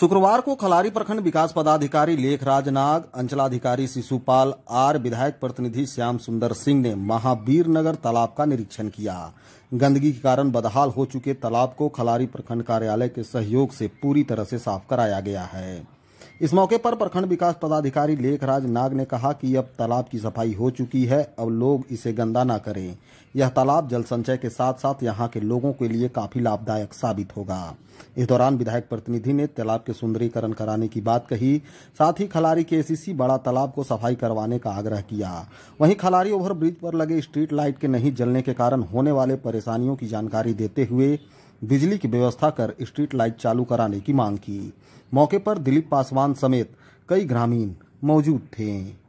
शुक्रवार को खलारी प्रखंड विकास पदाधिकारी लेखराज नाग अंचलाधिकारी शिशुपाल आर विधायक प्रतिनिधि श्याम सुंदर सिंह ने महावीर नगर तालाब का निरीक्षण किया गंदगी के कारण बदहाल हो चुके तालाब को खलारी प्रखंड कार्यालय के सहयोग से पूरी तरह से साफ कराया गया है इस मौके पर प्रखंड विकास पदाधिकारी लेखराज नाग ने कहा कि अब तालाब की सफाई हो चुकी है अब लोग इसे गंदा ना करें यह तालाब जल संचय के साथ साथ यहाँ के लोगों के लिए काफी लाभदायक साबित होगा इस दौरान विधायक प्रतिनिधि ने तालाब के सुंदरीकरण कराने की बात कही साथ ही खलारी के एसीसी बड़ा तालाब को सफाई करवाने का आग्रह किया वहीं खलारी ओवरब्रिज पर लगे स्ट्रीट लाइट के नहीं जलने के कारण होने वाले परेशानियों की जानकारी देते हुए बिजली की व्यवस्था कर स्ट्रीट लाइट चालू कराने की मांग की मौके पर दिलीप पासवान समेत कई ग्रामीण मौजूद थे